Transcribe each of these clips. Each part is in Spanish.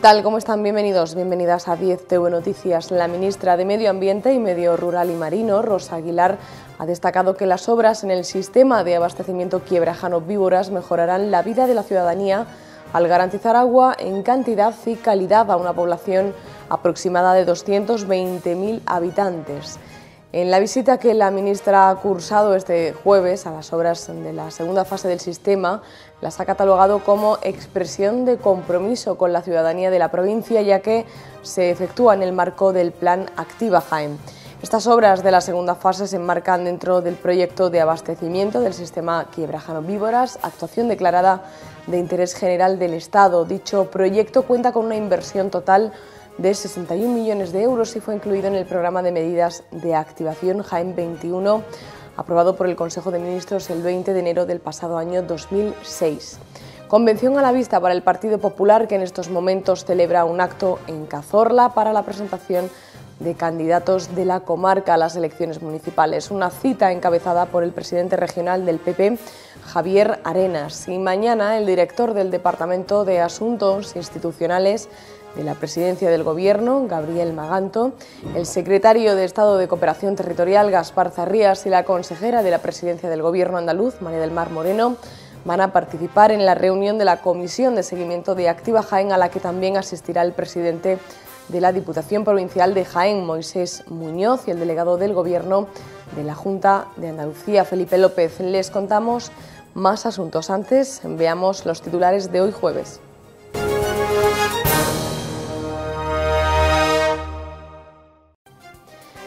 tal? ¿Cómo están? Bienvenidos, bienvenidas a 10 TV Noticias. La ministra de Medio Ambiente y Medio Rural y Marino, Rosa Aguilar, ha destacado que las obras en el sistema de abastecimiento quiebrajano víboras mejorarán la vida de la ciudadanía al garantizar agua en cantidad y calidad a una población aproximada de 220.000 habitantes. En la visita que la ministra ha cursado este jueves a las obras de la segunda fase del sistema, las ha catalogado como expresión de compromiso con la ciudadanía de la provincia, ya que se efectúa en el marco del plan Activa Jaén. Estas obras de la segunda fase se enmarcan dentro del proyecto de abastecimiento del sistema Quiebrajano Víboras, actuación declarada de interés general del Estado. Dicho proyecto cuenta con una inversión total de 61 millones de euros y fue incluido en el programa de medidas de activación Jaén 21 aprobado por el Consejo de Ministros el 20 de enero del pasado año 2006. Convención a la vista para el Partido Popular que en estos momentos celebra un acto en Cazorla para la presentación de candidatos de la comarca a las elecciones municipales. Una cita encabezada por el presidente regional del PP, Javier Arenas. Y mañana el director del Departamento de Asuntos Institucionales de la presidencia del Gobierno, Gabriel Maganto, el secretario de Estado de Cooperación Territorial, Gaspar Zarrías, y la consejera de la presidencia del Gobierno andaluz, María del Mar Moreno, van a participar en la reunión de la Comisión de Seguimiento de Activa Jaén, a la que también asistirá el presidente de la Diputación Provincial de Jaén, Moisés Muñoz, y el delegado del Gobierno de la Junta de Andalucía, Felipe López. Les contamos más asuntos. Antes veamos los titulares de hoy jueves.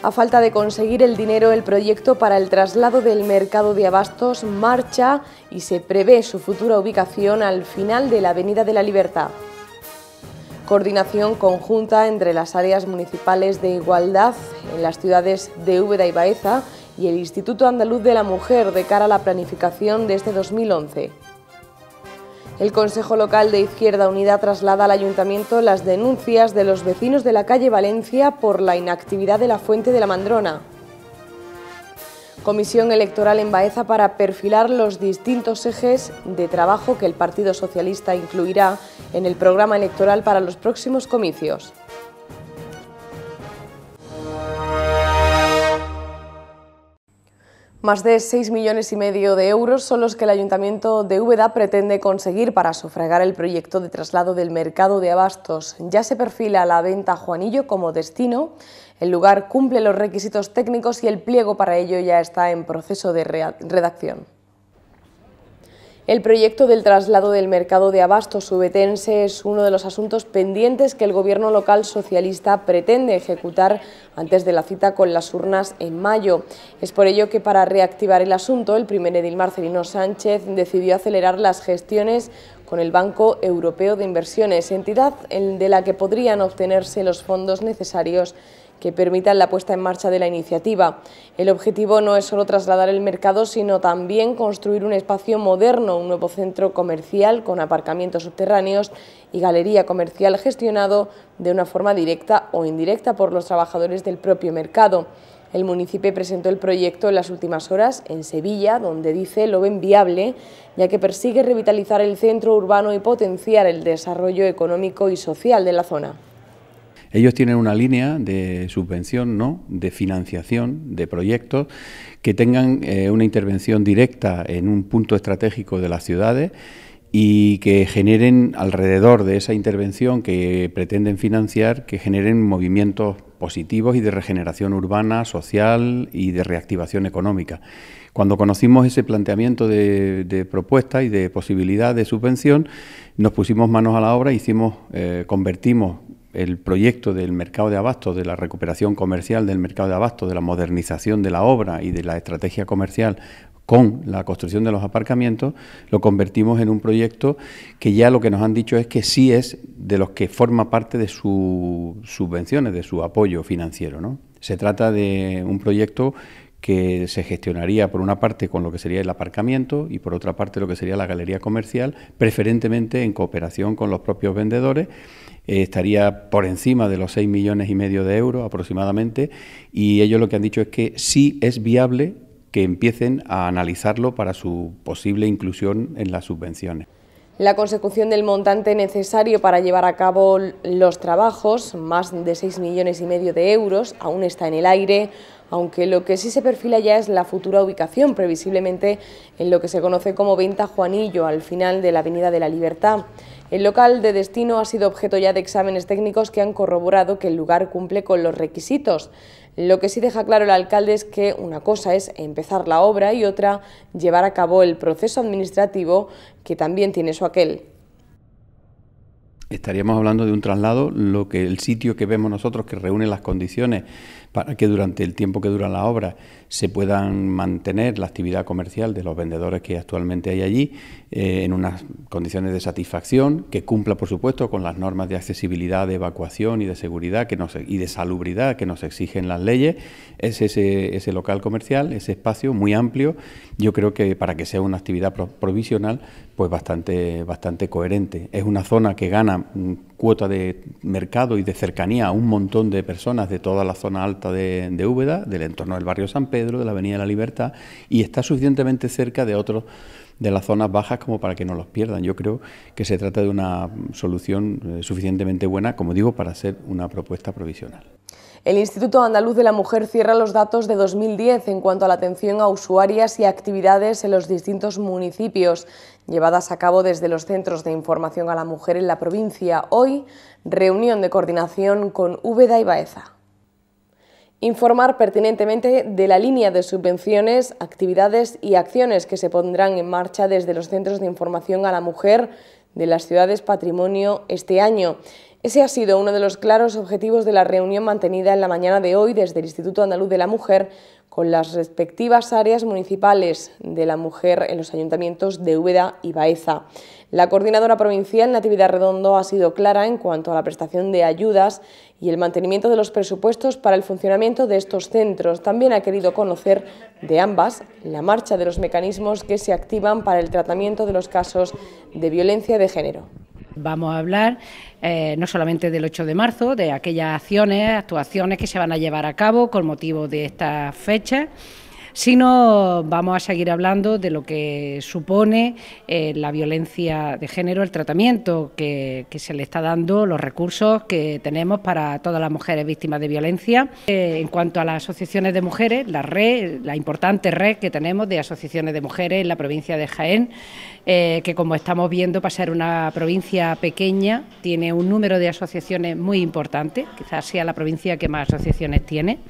A falta de conseguir el dinero, el proyecto para el traslado del mercado de abastos marcha y se prevé su futura ubicación al final de la Avenida de la Libertad. Coordinación conjunta entre las áreas municipales de igualdad en las ciudades de Úbeda y Baeza y el Instituto Andaluz de la Mujer de cara a la planificación desde 2011. Este el Consejo Local de Izquierda Unida traslada al Ayuntamiento las denuncias de los vecinos de la calle Valencia por la inactividad de la fuente de la Mandrona. Comisión Electoral en Baeza para perfilar los distintos ejes de trabajo que el Partido Socialista incluirá en el programa electoral para los próximos comicios. Más de 6 millones y medio de euros son los que el Ayuntamiento de Úbeda pretende conseguir para sufragar el proyecto de traslado del mercado de abastos. Ya se perfila la venta Juanillo como destino. El lugar cumple los requisitos técnicos y el pliego para ello ya está en proceso de redacción. El proyecto del traslado del mercado de abasto subetense es uno de los asuntos pendientes que el gobierno local socialista pretende ejecutar antes de la cita con las urnas en mayo. Es por ello que para reactivar el asunto, el primer edil Marcelino Sánchez decidió acelerar las gestiones con el Banco Europeo de Inversiones, entidad de la que podrían obtenerse los fondos necesarios que permitan la puesta en marcha de la iniciativa. El objetivo no es solo trasladar el mercado, sino también construir un espacio moderno, un nuevo centro comercial con aparcamientos subterráneos y galería comercial gestionado de una forma directa o indirecta por los trabajadores del propio mercado. El municipio presentó el proyecto en las últimas horas en Sevilla, donde dice lo ven viable, ya que persigue revitalizar el centro urbano y potenciar el desarrollo económico y social de la zona. Ellos tienen una línea de subvención, ¿no? de financiación de proyectos que tengan eh, una intervención directa en un punto estratégico de las ciudades y que generen alrededor de esa intervención que pretenden financiar, que generen movimientos positivos y de regeneración urbana, social y de reactivación económica. Cuando conocimos ese planteamiento de, propuesta y de posibilidad de subvención, nos pusimos manos a la obra, hicimos, eh, convertimos el proyecto del mercado de abastos, de la recuperación comercial del mercado de abastos, de la modernización de la obra y de la estrategia comercial con la construcción de los aparcamientos, lo convertimos en un proyecto que ya lo que nos han dicho es que sí es de los que forma parte de sus subvenciones, de su apoyo financiero. ¿no? Se trata de un proyecto que se gestionaría por una parte con lo que sería el aparcamiento y por otra parte lo que sería la galería comercial, preferentemente en cooperación con los propios vendedores. Eh, estaría por encima de los 6 millones y medio de euros aproximadamente y ellos lo que han dicho es que sí es viable que empiecen a analizarlo para su posible inclusión en las subvenciones. La consecución del montante necesario para llevar a cabo los trabajos, más de 6 millones y medio de euros, aún está en el aire, aunque lo que sí se perfila ya es la futura ubicación, previsiblemente en lo que se conoce como Venta Juanillo, al final de la Avenida de la Libertad. El local de destino ha sido objeto ya de exámenes técnicos que han corroborado que el lugar cumple con los requisitos. Lo que sí deja claro el alcalde es que una cosa es empezar la obra y otra llevar a cabo el proceso administrativo que también tiene su aquel. Estaríamos hablando de un traslado, lo que el sitio que vemos nosotros que reúne las condiciones para que durante el tiempo que dura la obra... se puedan mantener la actividad comercial de los vendedores que actualmente hay allí eh, en unas condiciones de satisfacción, que cumpla, por supuesto, con las normas de accesibilidad, de evacuación y de seguridad que nos, y de salubridad que nos exigen las leyes. Es ese, local comercial, ese espacio muy amplio, yo creo que para que sea una actividad provisional, pues bastante, bastante coherente. Es una zona que gana mm, cuota de mercado y de cercanía a un montón de personas de toda la zona alta de, de Úbeda, del entorno del barrio San Pedro, de la Avenida de la Libertad, y está suficientemente cerca de otros de las zonas bajas como para que no los pierdan. Yo creo que se trata de una solución eh, suficientemente buena, como digo, para ser una propuesta provisional. El Instituto Andaluz de la Mujer cierra los datos de 2010 en cuanto a la atención a usuarias y actividades en los distintos municipios llevadas a cabo desde los centros de información a la mujer en la provincia. Hoy, reunión de coordinación con Úbeda y Baeza informar pertinentemente de la línea de subvenciones, actividades y acciones que se pondrán en marcha desde los centros de información a la mujer de las ciudades patrimonio este año. Ese ha sido uno de los claros objetivos de la reunión mantenida en la mañana de hoy desde el Instituto Andaluz de la Mujer con las respectivas áreas municipales de la mujer en los ayuntamientos de Úbeda y Baeza. La coordinadora provincial Natividad Redondo ha sido clara en cuanto a la prestación de ayudas y el mantenimiento de los presupuestos para el funcionamiento de estos centros. También ha querido conocer de ambas la marcha de los mecanismos que se activan para el tratamiento de los casos de violencia de género. Vamos a hablar eh, no solamente del 8 de marzo, de aquellas acciones, actuaciones que se van a llevar a cabo con motivo de esta fecha sino vamos a seguir hablando de lo que supone eh, la violencia de género, el tratamiento que, se le está dando, los recursos que tenemos para todas las mujeres víctimas de violencia. Eh, en cuanto a las asociaciones de mujeres, la red, la importante red que tenemos de asociaciones de mujeres en la provincia de Jaén, eh, que como estamos viendo, para ser una provincia pequeña, tiene un número de asociaciones muy importante, quizás sea la provincia que más asociaciones tiene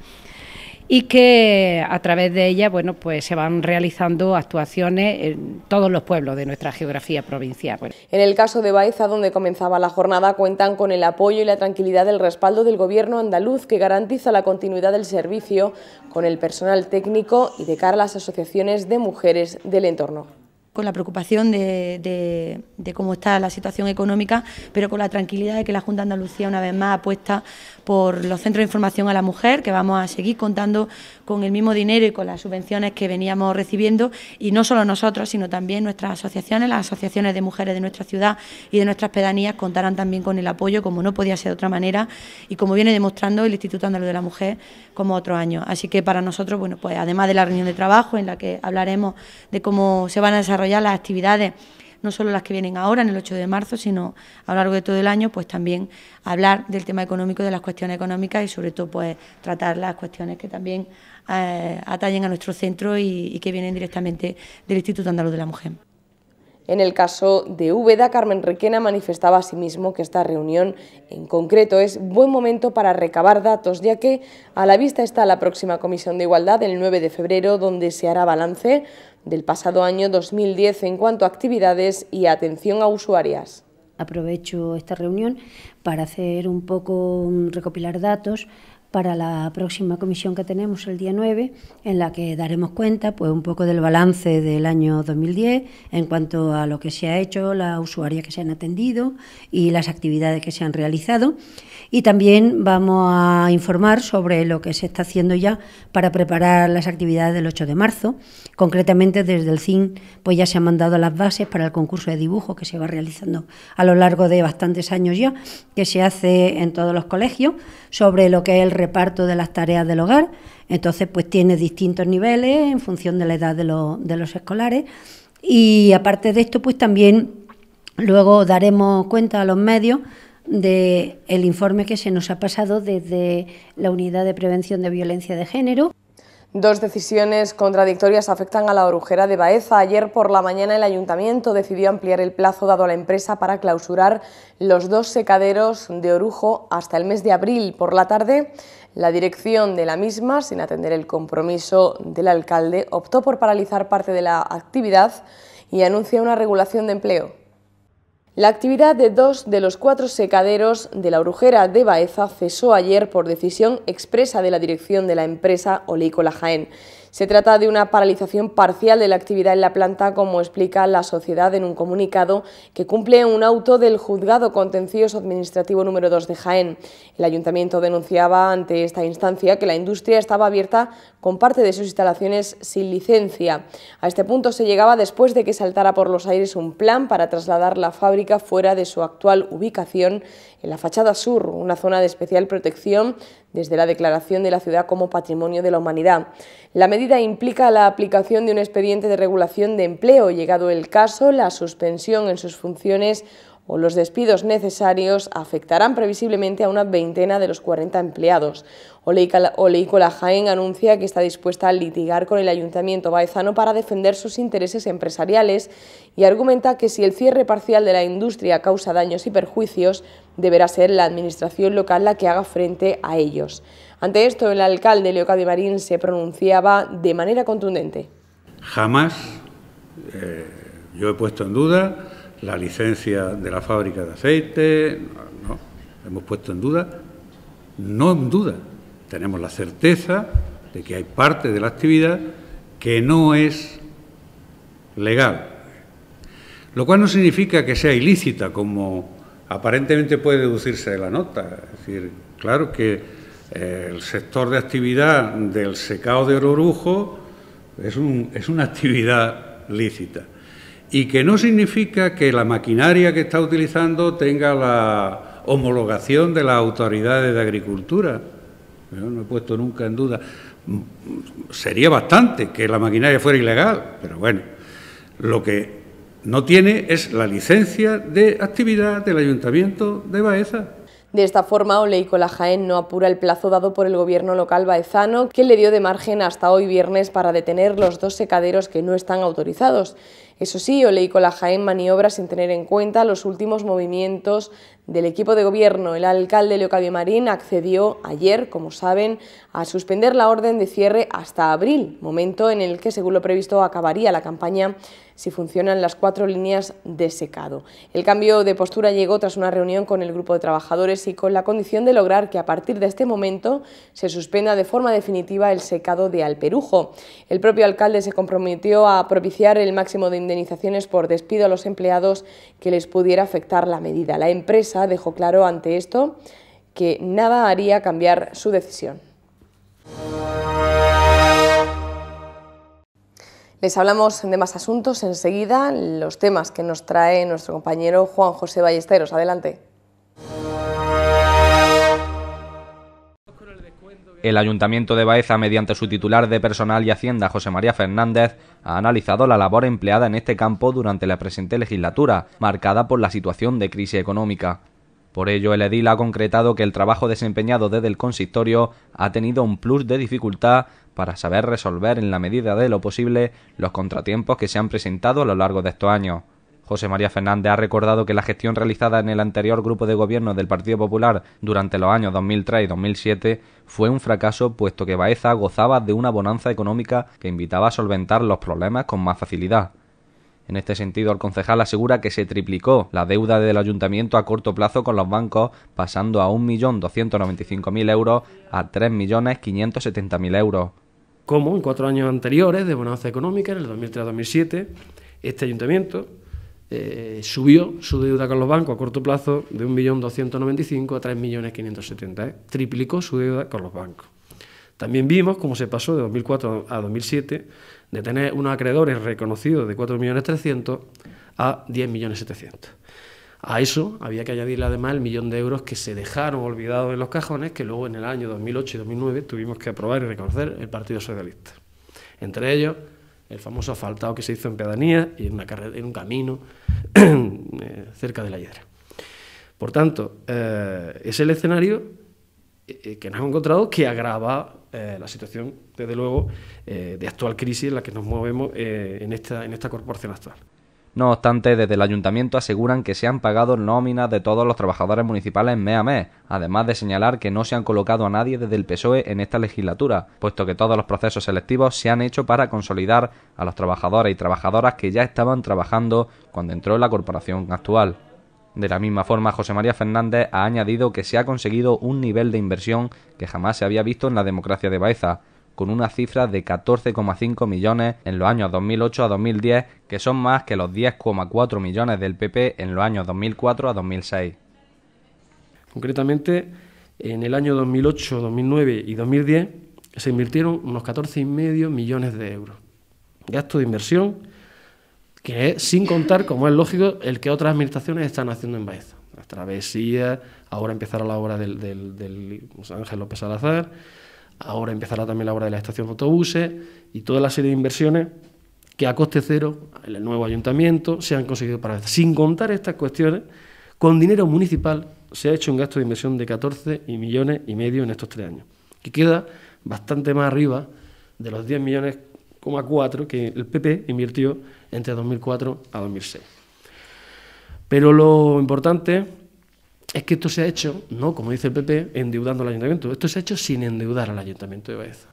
y que a través de ella pues se van realizando actuaciones en todos los pueblos de nuestra geografía provincial. En el caso de Baeza, donde comenzaba la jornada, cuentan con el apoyo y la tranquilidad del respaldo del gobierno andaluz que garantiza la continuidad del servicio con el personal técnico y de cara a las asociaciones de mujeres del entorno con la preocupación de, cómo está la situación económica, pero con la tranquilidad de que la Junta de Andalucía una vez más apuesta por los centros de información a la mujer, que vamos a seguir contando con el mismo dinero y con las subvenciones que veníamos recibiendo y no solo nosotros, sino también nuestras asociaciones, las asociaciones de mujeres de nuestra ciudad y de nuestras pedanías contarán también con el apoyo, como no podía ser de otra manera y como viene demostrando el Instituto Andaluz de la Mujer como otro año. Así que para nosotros, bueno, pues además de la reunión de trabajo en la que hablaremos de cómo se van a desarrollar las actividades no solo las que vienen ahora, en el 8 de marzo, sino a lo largo de todo el año, pues también hablar del tema económico, de las cuestiones económicas y sobre todo pues tratar las cuestiones que también eh, ...atallen a nuestro centro y, que vienen directamente del Instituto Andaluz de la Mujer. En el caso de Úbeda, Carmen Requena manifestaba asimismo que esta reunión en concreto es buen momento para recabar datos, ya que a la vista está la próxima Comisión de Igualdad el 9 de febrero, donde se hará balance del pasado año 2010 en cuanto a actividades y atención a usuarias. Aprovecho esta reunión para hacer un poco recopilar datos para la próxima comisión que tenemos el día 9, en la que daremos cuenta pues, un poco del balance del año 2010 en cuanto a lo que se ha hecho, las usuarias que se han atendido y las actividades que se han realizado. Y también vamos a informar sobre lo que se está haciendo ya para preparar las actividades del 8 de marzo. Concretamente, desde el CIN pues, ya se han mandado las bases para el concurso de dibujo que se va realizando a lo largo de bastantes años ya, que se hace en todos los colegios, sobre lo que es el reparto de las tareas del hogar. Entonces, pues tiene distintos niveles en función de la edad de, de los escolares. Y aparte de esto, pues también luego daremos cuenta a los medios de el informe que se nos ha pasado desde la Unidad de Prevención de Violencia de Género. Dos decisiones contradictorias afectan a la orujera de Baeza. Ayer por la mañana el ayuntamiento decidió ampliar el plazo dado a la empresa para clausurar los dos secaderos de Orujo hasta el mes de abril. Por la tarde, la dirección de la misma, sin atender el compromiso del alcalde, optó por paralizar parte de la actividad y anuncia una regulación de empleo. La actividad de dos de los cuatro secaderos de la brujera de Baeza cesó ayer por decisión expresa de la dirección de la empresa Olícola Jaén. Se trata de una paralización parcial de la actividad en la planta, como explica la sociedad en un comunicado que cumple un auto del Juzgado Contencioso Administrativo número 2 de Jaén. El ayuntamiento denunciaba ante esta instancia que la industria estaba abierta con parte de sus instalaciones sin licencia. A este punto se llegaba después de que saltara por los aires un plan para trasladar la fábrica fuera de su actual ubicación en la fachada sur, una zona de especial protección desde la declaración de la ciudad como Patrimonio de la Humanidad. La medida implica la aplicación de un expediente de regulación de empleo, llegado el caso, la suspensión en sus funciones o los despidos necesarios afectarán previsiblemente a una veintena de los 40 empleados. Oleícola Jaén anuncia que está dispuesta a litigar con el Ayuntamiento Baezano para defender sus intereses empresariales y argumenta que si el cierre parcial de la industria causa daños y perjuicios, deberá ser la Administración local la que haga frente a ellos. Ante esto, el alcalde Leocadio Marín se pronunciaba de manera contundente. Jamás eh, yo he puesto en duda la licencia de la fábrica de aceite, no, hemos puesto en duda, no en duda, tenemos la certeza de que hay parte de la actividad que no es legal, lo cual no significa que sea ilícita, como aparentemente puede deducirse de la nota. Es decir, claro que eh, el sector de actividad del secado de oro es, un, es una actividad lícita y que no significa que la maquinaria que está utilizando tenga la homologación de las autoridades de agricultura. no he puesto nunca en duda. Sería bastante que la maquinaria fuera ilegal, pero bueno, lo que no tiene es la licencia de actividad del Ayuntamiento de Baeza. De esta forma, Oleícola Jaén no apura el plazo dado por el gobierno local baezano, que le dio de margen hasta hoy viernes para detener los dos secaderos que no están autorizados. Eso sí, la Jaén maniobra sin tener en cuenta los últimos movimientos del equipo de gobierno. El alcalde Leocadio Marín accedió ayer, como saben, a suspender la orden de cierre hasta abril, momento en el que, según lo previsto, acabaría la campaña si funcionan las cuatro líneas de secado. El cambio de postura llegó tras una reunión con el grupo de trabajadores y con la condición de lograr que a partir de este momento se suspenda de forma definitiva el secado de Alperujo. El propio alcalde se comprometió a propiciar el máximo de indemnizaciones por despido a los empleados que les pudiera afectar la medida. La empresa dejó claro ante esto que nada haría cambiar su decisión. Les hablamos de más asuntos enseguida, los temas que nos trae nuestro compañero Juan José Ballesteros. Adelante. El Ayuntamiento de Baeza, mediante su titular de Personal y Hacienda, José María Fernández, ha analizado la labor empleada en este campo durante la presente legislatura, marcada por la situación de crisis económica. Por ello, el edil ha concretado que el trabajo desempeñado desde el consistorio ha tenido un plus de dificultad para saber resolver en la medida de lo posible los contratiempos que se han presentado a lo largo de estos años. José María Fernández ha recordado que la gestión realizada en el anterior grupo de gobierno del Partido Popular durante los años 2003 y 2007 fue un fracaso puesto que Baeza gozaba de una bonanza económica que invitaba a solventar los problemas con más facilidad. En este sentido, el concejal asegura que se triplicó la deuda del ayuntamiento a corto plazo con los bancos, pasando a 1.295.000 euros a 3.570.000 euros. Como en cuatro años anteriores de bonanza económica, en el 2003-2007, este ayuntamiento eh, subió su deuda con los bancos a corto plazo de 1.295.000 a 3.570.000, ¿eh? triplicó su deuda con los bancos. También vimos cómo se pasó de 2004 a 2007 de tener unos acreedores reconocidos de 4.300.000 a 10.700.000. A eso había que añadirle además el millón de euros que se dejaron olvidados en los cajones, que luego en el año 2008 y 2009 tuvimos que aprobar y reconocer el Partido Socialista. Entre ellos, el famoso asfaltado que se hizo en pedanía y en, una en un camino eh, cerca de la Hiedra. Por tanto, eh, es el escenario eh, eh, que nos hemos encontrado que agrava eh, la situación, desde luego, de actual crisis en la que nos movemos en, esta, en esta corporación actual. No obstante, desde el ayuntamiento aseguran que se han pagado nóminas de todos los trabajadores municipales mes a mes, además de señalar que no se han colocado a nadie desde el PSOE en esta legislatura, puesto que todos los procesos selectivos se han hecho para consolidar a los trabajadores y trabajadoras que ya estaban trabajando cuando entró la corporación actual. De la misma forma, José María Fernández ha añadido que se ha conseguido un nivel de inversión que jamás se había visto en la democracia de Baeza, con una cifra de 14,5 millones en los años 2008 a 2010, que son más que los 10,4 millones del PP en los años 2004 a 2006. Concretamente, en el año 2008, 2009 y 2010 se invirtieron unos 14,5 millones de euros. Gasto de inversión que es, sin contar, como es lógico, el que otras administraciones están haciendo en Baeza. Las travesías, ahora empezará la obra del, Ángel López Salazar, ahora empezará también la obra de la estación de autobuses y toda la serie de inversiones que a coste cero en el nuevo ayuntamiento se han conseguido para Baeza. Sin contar estas cuestiones, con dinero municipal se ha hecho un gasto de inversión de 14 millones y medio en estos tres años, que queda bastante más arriba de los 10 millones que el PP invirtió entre 2004 a 2006. Pero lo importante es que esto se ha hecho, no como dice el PP, endeudando al ayuntamiento. Esto se ha hecho sin endeudar al ayuntamiento de Baeza.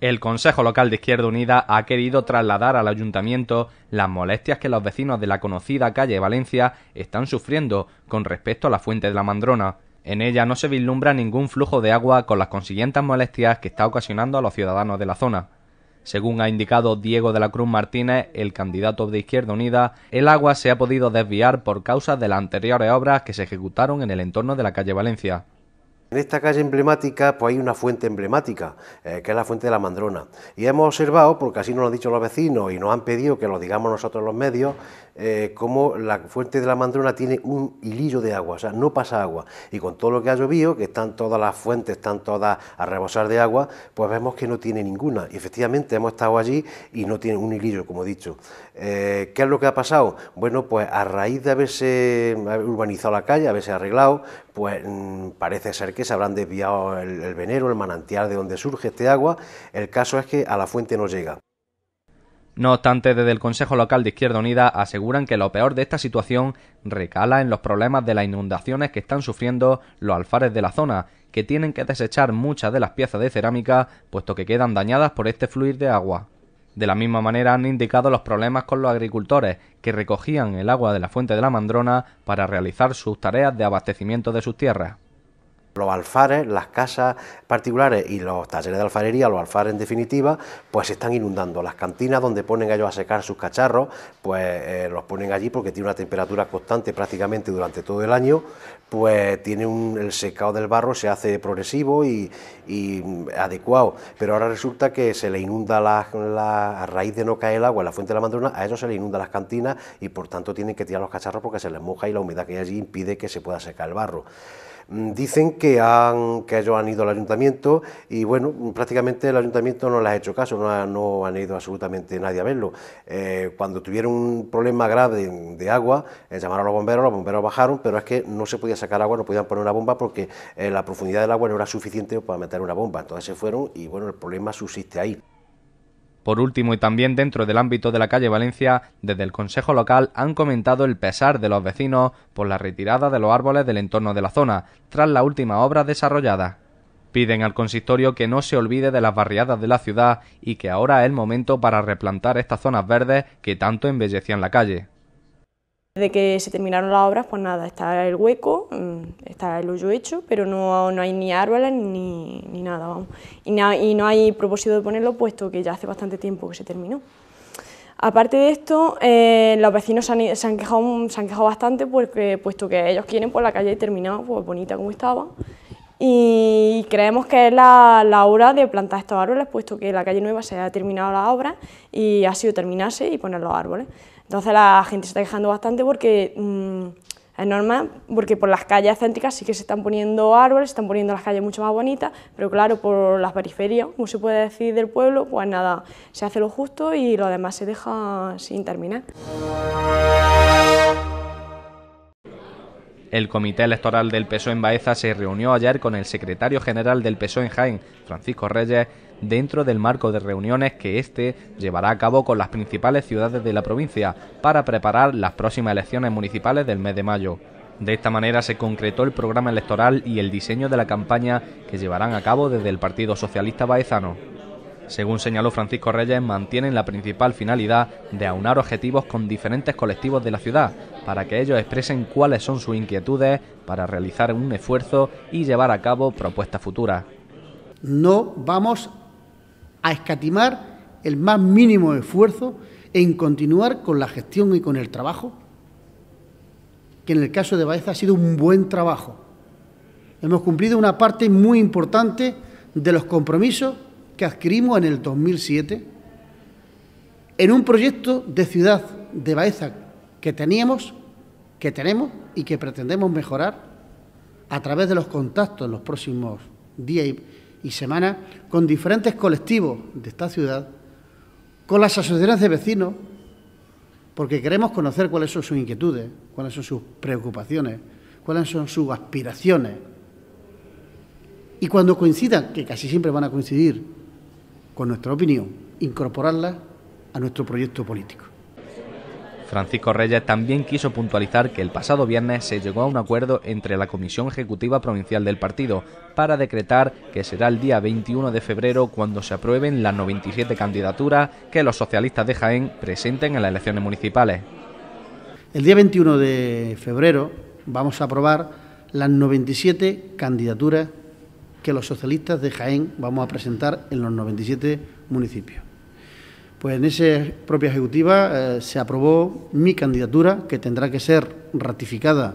El Consejo Local de Izquierda Unida ha querido trasladar al ayuntamiento las molestias que los vecinos de la conocida calle Valencia están sufriendo con respecto a la fuente de la Mandrona. En ella no se vislumbra ningún flujo de agua con las consiguientes molestias que está ocasionando a los ciudadanos de la zona. Según ha indicado Diego de la Cruz Martínez, el candidato de Izquierda Unida, el agua se ha podido desviar por causa de las anteriores obras que se ejecutaron en el entorno de la calle Valencia. En esta calle emblemática pues hay una fuente emblemática, eh, que es la fuente de la Mandrona. Y hemos observado, porque así nos lo han dicho los vecinos y nos han pedido que lo digamos nosotros los medios, eh, cómo la fuente de la Mandrona tiene un hilillo de agua, o sea, no pasa agua. Y con todo lo que ha llovido, que están todas las fuentes, están todas a rebosar de agua, pues vemos que no tiene ninguna. Y efectivamente hemos estado allí y no tiene un hilillo, como he dicho. Eh, ¿Qué es lo que ha pasado? Bueno, pues a raíz de haberse urbanizado la calle, haberse arreglado, pues mm, parece ser que se habrán desviado el, venero, el manantial de donde surge este agua. El caso es que a la fuente no llega. No obstante, desde el Consejo Local de Izquierda Unida aseguran que lo peor de esta situación recala en los problemas de las inundaciones que están sufriendo los alfares de la zona, que tienen que desechar muchas de las piezas de cerámica, puesto que quedan dañadas por este fluir de agua. De la misma manera han indicado los problemas con los agricultores, que recogían el agua de la fuente de la Mandrona para realizar sus tareas de abastecimiento de sus tierras. Los alfares, las casas particulares y los talleres de alfarería, los alfares en definitiva, pues se están inundando. Las cantinas donde ponen ellos a secar sus cacharros, pues eh, los ponen allí porque tiene una temperatura constante prácticamente durante todo el año, pues tiene un, el secado del barro se hace progresivo y, adecuado. Pero ahora resulta que se le inunda la, a raíz de no caer el agua en la fuente de la mandrona, a eso se le inunda las cantinas y por tanto tienen que tirar los cacharros porque se les moja y la humedad que hay allí impide que se pueda secar el barro. Mm, dicen que, ellos han ido al ayuntamiento y bueno, prácticamente el ayuntamiento no les ha hecho caso, no, han ido absolutamente nadie a verlo. Eh, cuando tuvieron un problema grave de, agua, eh, llamaron a los bomberos, los bomberos bajaron, pero es que no se podía sacar agua, no podían poner una bomba porque eh, la profundidad del agua no era suficiente para meter una bomba. Entonces se fueron y bueno, el problema subsiste ahí. Por último, y también dentro del ámbito de la calle Valencia, desde el Consejo Local han comentado el pesar de los vecinos por la retirada de los árboles del entorno de la zona, tras la última obra desarrollada. Piden al consistorio que no se olvide de las barriadas de la ciudad y que ahora es el momento para replantar estas zonas verdes que tanto embellecían la calle. Desde que se terminaron las obras, pues nada, está el hueco, mm, está el hoyo hecho, pero no, hay ni árboles ni, nada, Y, no hay propósito de ponerlo, puesto que ya hace bastante tiempo que se terminó. Aparte de esto, eh, los vecinos se han, quejado, bastante porque, puesto que ellos quieren pues la calle terminada, pues bonita como estaba, y creemos que es la, hora de plantar estos árboles, puesto que la calle nueva se ha terminado la obra y ha sido terminarse y poner los árboles. Entonces la gente se está quejando bastante porque mm, es normal, porque por las calles céntricas sí que se están poniendo árboles, se están poniendo las calles mucho más bonitas, pero claro, por las periferias, como se puede decir del pueblo, pues nada, se hace lo justo y lo demás se deja sin terminar. El Comité Electoral del PSOE en Baeza se reunió ayer con el secretario general del PSOE en Jaén, Francisco Reyes, dentro del marco de reuniones que éste llevará a cabo con las principales ciudades de la provincia para preparar las próximas elecciones municipales del mes de mayo. De esta manera se concretó el programa electoral y el diseño de la campaña que llevarán a cabo desde el Partido Socialista Baezano. Según señaló Francisco Reyes, mantienen la principal finalidad de aunar objetivos con diferentes colectivos de la ciudad, para que ellos expresen cuáles son sus inquietudes para realizar un esfuerzo y llevar a cabo propuestas futuras. No vamos a escatimar el más mínimo esfuerzo en continuar con la gestión y con el trabajo, que en el caso de Baeza ha sido un buen trabajo. Hemos cumplido una parte muy importante de los compromisos que adquirimos en el 2007 en un proyecto de ciudad de Baeza que teníamos, que tenemos y que pretendemos mejorar a través de los contactos en los próximos días y, y semanas con diferentes colectivos de esta ciudad, con las asociaciones de vecinos, porque queremos conocer cuáles son sus inquietudes, cuáles son sus preocupaciones, cuáles son sus aspiraciones. Y cuando coincidan, que casi siempre van a coincidir, con nuestra opinión, incorporarla a nuestro proyecto político. Francisco Reyes también quiso puntualizar que el pasado viernes se llegó a un acuerdo entre la Comisión Ejecutiva Provincial del partido para decretar que será el día 21 de febrero cuando se aprueben las 97 candidaturas que los socialistas de Jaén presenten en las elecciones municipales. El día 21 de febrero vamos a aprobar las 97 candidaturas que los socialistas de Jaén vamos a presentar en los 97 municipios. Pues en esa propia ejecutiva eh, se aprobó mi candidatura, que tendrá que ser ratificada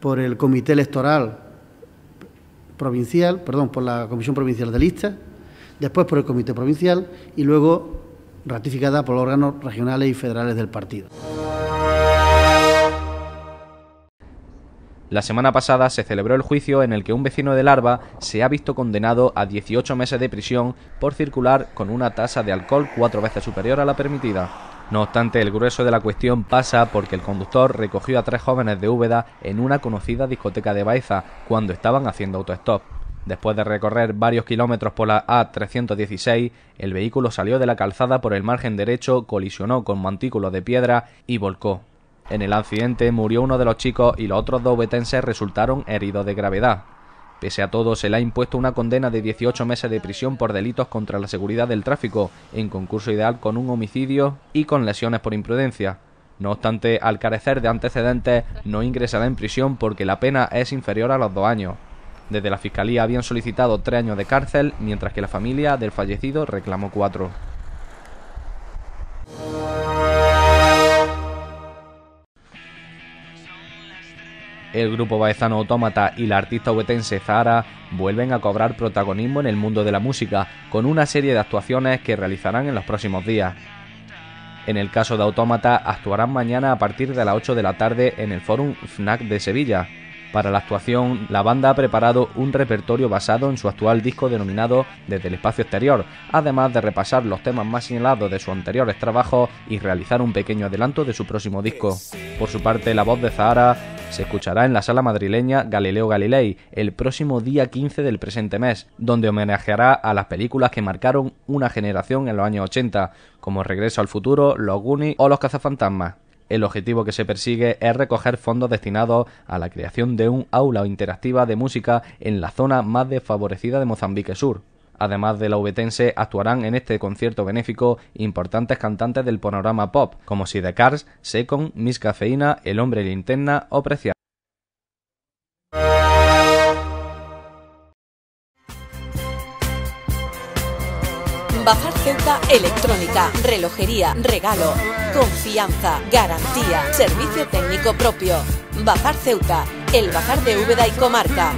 por el Comité Electoral Provincial, perdón, por la Comisión Provincial de Listas, después por el Comité Provincial y luego ratificada por los órganos regionales y federales del partido. La semana pasada se celebró el juicio en el que un vecino de Larva se ha visto condenado a 18 meses de prisión por circular con una tasa de alcohol cuatro veces superior a la permitida. No obstante, el grueso de la cuestión pasa porque el conductor recogió a tres jóvenes de Úbeda en una conocida discoteca de Baeza cuando estaban haciendo autostop. Después de recorrer varios kilómetros por la A316, el vehículo salió de la calzada por el margen derecho, colisionó con montículos de piedra y volcó. En el accidente murió uno de los chicos y los otros dos vetenses resultaron heridos de gravedad. Pese a todo, se le ha impuesto una condena de 18 meses de prisión por delitos contra la seguridad del tráfico, en concurso ideal con un homicidio y con lesiones por imprudencia. No obstante, al carecer de antecedentes, no ingresará en prisión porque la pena es inferior a los dos años. Desde la Fiscalía habían solicitado tres años de cárcel, mientras que la familia del fallecido reclamó cuatro. el grupo baezano Autómata y la artista huetense Zahara vuelven a cobrar protagonismo en el mundo de la música, con una serie de actuaciones que realizarán en los próximos días. En el caso de Autómata, actuarán mañana a partir de las 8 de la tarde en el Fórum FNAC de Sevilla. Para la actuación, la banda ha preparado un repertorio basado en su actual disco denominado Desde el Espacio Exterior, además de repasar los temas más señalados de sus anteriores trabajos y realizar un pequeño adelanto de su próximo disco. Por su parte, la voz de Zahara se escuchará en la sala madrileña Galileo Galilei el próximo día 15 del presente mes, donde homenajeará a las películas que marcaron una generación en los años 80, como Regreso al Futuro, Los Goonies o Los Cazafantasmas. El objetivo que se persigue es recoger fondos destinados a la creación de un aula interactiva de música en la zona más desfavorecida de Mozambique Sur. Además de la ubetense, actuarán en este concierto benéfico importantes cantantes del panorama pop, como The Cars, Secon, Miss Cafeína, El Hombre Linterna o Preciado. Bajar Ceuta Electrónica, relojería, regalo, confianza, garantía, servicio técnico propio. Bajar Ceuta, el bajar de Úbeda y Comarca.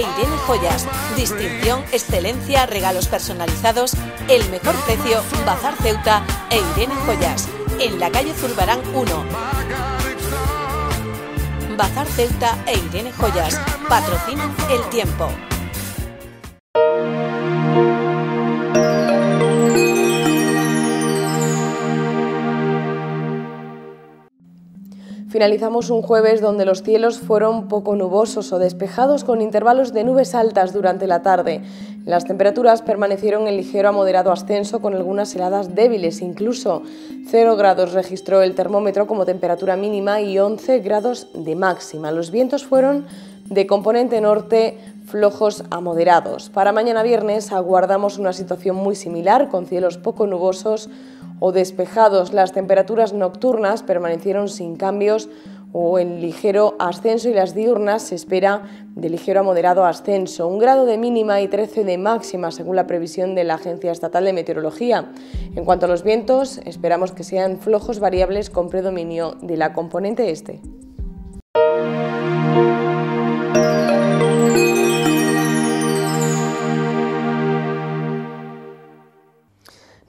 Irene Joyas. Distinción, excelencia, regalos personalizados, el mejor precio, Bazar Ceuta e Irene Joyas. En la calle Zurbarán 1. Bazar Ceuta e Irene Joyas. Patrocinan el tiempo. finalizamos un jueves donde los cielos fueron poco nubosos o despejados con intervalos de nubes altas durante la tarde. Las temperaturas permanecieron en ligero a moderado ascenso con algunas heladas débiles incluso. 0 grados registró el termómetro como temperatura mínima y 11 grados de máxima. Los vientos fueron de componente norte flojos a moderados. Para mañana viernes aguardamos una situación muy similar con cielos poco nubosos o despejados. Las temperaturas nocturnas permanecieron sin cambios o en ligero ascenso y las diurnas se espera de ligero a moderado ascenso, un grado de mínima y 13 de máxima según la previsión de la Agencia Estatal de Meteorología. En cuanto a los vientos, esperamos que sean flojos variables con predominio de la componente este.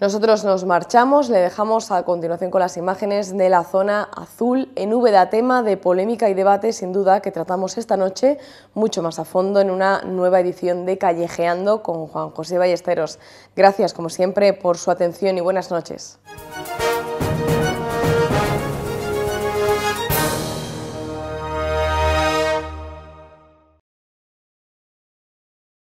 Nosotros nos marchamos, le dejamos a continuación con las imágenes de la zona azul en de tema de polémica y debate sin duda que tratamos esta noche mucho más a fondo en una nueva edición de Callejeando con Juan José Ballesteros. Gracias como siempre por su atención y buenas noches.